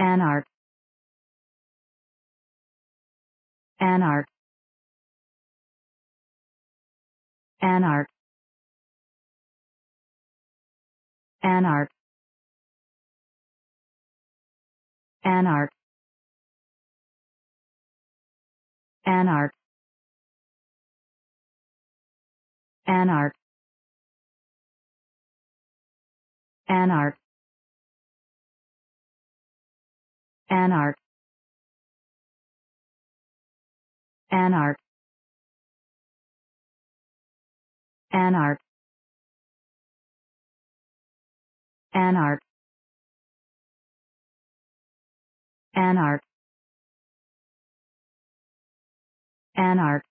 Anarch. Anarch. Anarch. Anarch. Anarch. Anarch. Anarch. Anarch. Anarch. Anarch. Anarch. Anarch. Anarch. Anarch.